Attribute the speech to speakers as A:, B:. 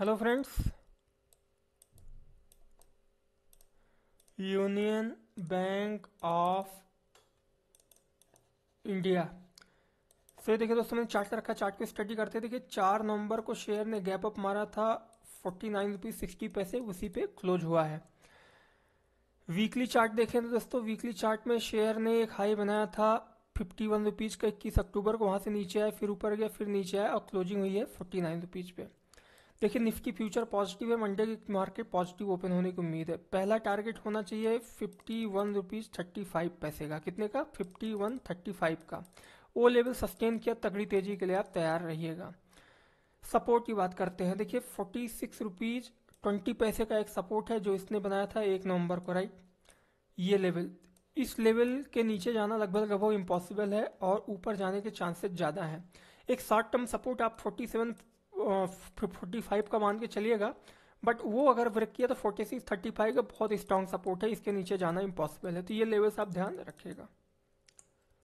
A: hello friends
B: Union Bank of India so देखिए दोस्तों मैंने चार्ट रखा चार्ट को स्टडी करते देखिए चार नवंबर को शेयर ने गैप अप मारा था फोर्टी नाइन रुपीज सिक्सटी पैसे उसी पे क्लोज हुआ है वीकली चार्ट देखें तो दोस्तों वीकली चार्ट में शेयर ने एक हाई बनाया था फिफ्टी वन रुपीज़ का इक्कीस अक्टूबर को वहाँ से नीचे आया फिर ऊपर गया फिर नीचे आया और क्लोजिंग हुई है फोर्टी नाइन रुपीज़ पे देखिए निफ्टी फ्यूचर पॉजिटिव है मंडे की मार्केट पॉजिटिव ओपन होने की उम्मीद है पहला टारगेट होना चाहिए fifty one rupees thirty five पैसे का कितने का फिफ्टी वन थर्टी फाइव का वो लेवल सस्टेन किया तगड़ी तेजी के लिए आप तैयार रहिएगा सपोर्ट की बात करते हैं देखिए फोर्टी सिक्स रुपीज़ ट्वेंटी पैसे का एक सपोर्ट है जो इसने बनाया था एक नवंबर को राइट ये लेवल इस लेवल के नीचे जाना लगभग लगभग इम्पॉसिबल है और ऊपर जाने के चांसेस ज़्यादा हैं एक शॉर्ट टर्म सपोर्ट आप फोर्टी सेवन फोर्टी फाइव का मान के चलिएगा बट वो अगर ब्रेक किया तो फोर्टी सिक्स थर्टी फाइव का बहुत स्ट्रॉन्ग सपोर्ट है इसके नीचे जाना इम्पॉसिबल है तो ये लेवल्स आप ध्यान रखिएगा